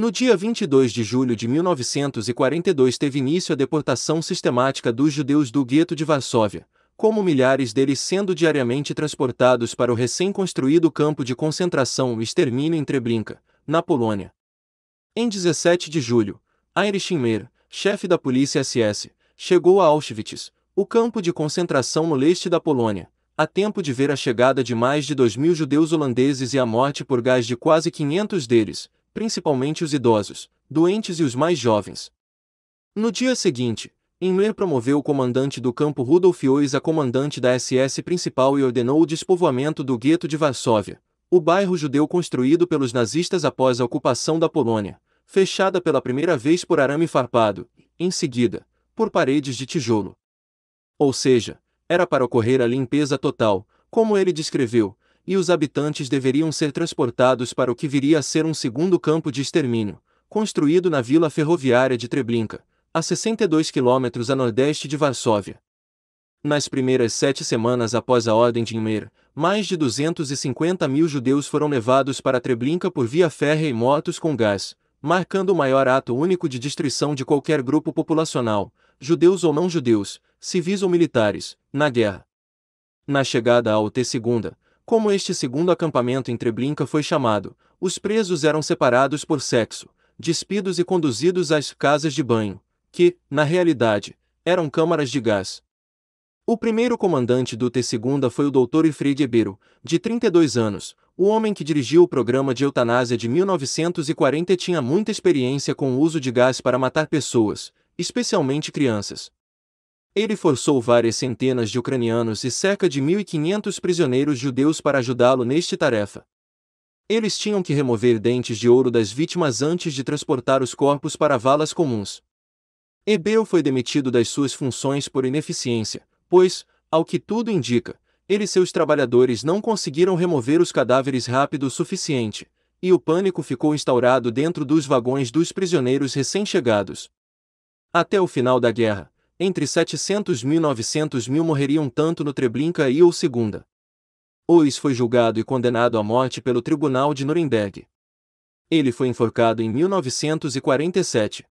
No dia 22 de julho de 1942 teve início a deportação sistemática dos judeus do gueto de Varsóvia, como milhares deles sendo diariamente transportados para o recém-construído campo de concentração extermínio em Treblinka, na Polônia. Em 17 de julho, Heinrich Himmler, chefe da polícia SS, chegou a Auschwitz, o campo de concentração no leste da Polônia, a tempo de ver a chegada de mais de 2 mil judeus holandeses e a morte por gás de quase 500 deles, principalmente os idosos, doentes e os mais jovens. No dia seguinte, Himmler promoveu o comandante do campo Rudolf Ois a comandante da SS principal e ordenou o despovoamento do gueto de Varsóvia, o bairro judeu construído pelos nazistas após a ocupação da Polônia, fechada pela primeira vez por arame farpado, em seguida, por paredes de tijolo. Ou seja, era para ocorrer a limpeza total, como ele descreveu, e os habitantes deveriam ser transportados para o que viria a ser um segundo campo de extermínio, construído na vila ferroviária de Treblinka, a 62 quilômetros a nordeste de Varsóvia. Nas primeiras sete semanas após a Ordem de Inmeira, mais de 250 mil judeus foram levados para Treblinka por via férrea e motos com gás, marcando o maior ato único de destruição de qualquer grupo populacional, judeus ou não judeus, civis ou militares, na guerra. Na chegada ao t segunda como este segundo acampamento em Treblinka foi chamado, os presos eram separados por sexo, despidos e conduzidos às casas de banho, que, na realidade, eram câmaras de gás. O primeiro comandante do T2 foi o Dr. Ifrid Ebero, de 32 anos, o homem que dirigiu o programa de eutanásia de 1940 tinha muita experiência com o uso de gás para matar pessoas, especialmente crianças. Ele forçou várias centenas de ucranianos e cerca de 1.500 prisioneiros judeus para ajudá-lo neste tarefa. Eles tinham que remover dentes de ouro das vítimas antes de transportar os corpos para valas comuns. Ebeu foi demitido das suas funções por ineficiência, pois, ao que tudo indica, ele e seus trabalhadores não conseguiram remover os cadáveres rápido o suficiente, e o pânico ficou instaurado dentro dos vagões dos prisioneiros recém-chegados. Até o final da guerra, entre 700 mil e 900 mil morreriam tanto no Treblinka e ou segunda. Ois foi julgado e condenado à morte pelo Tribunal de Nuremberg. Ele foi enforcado em 1947.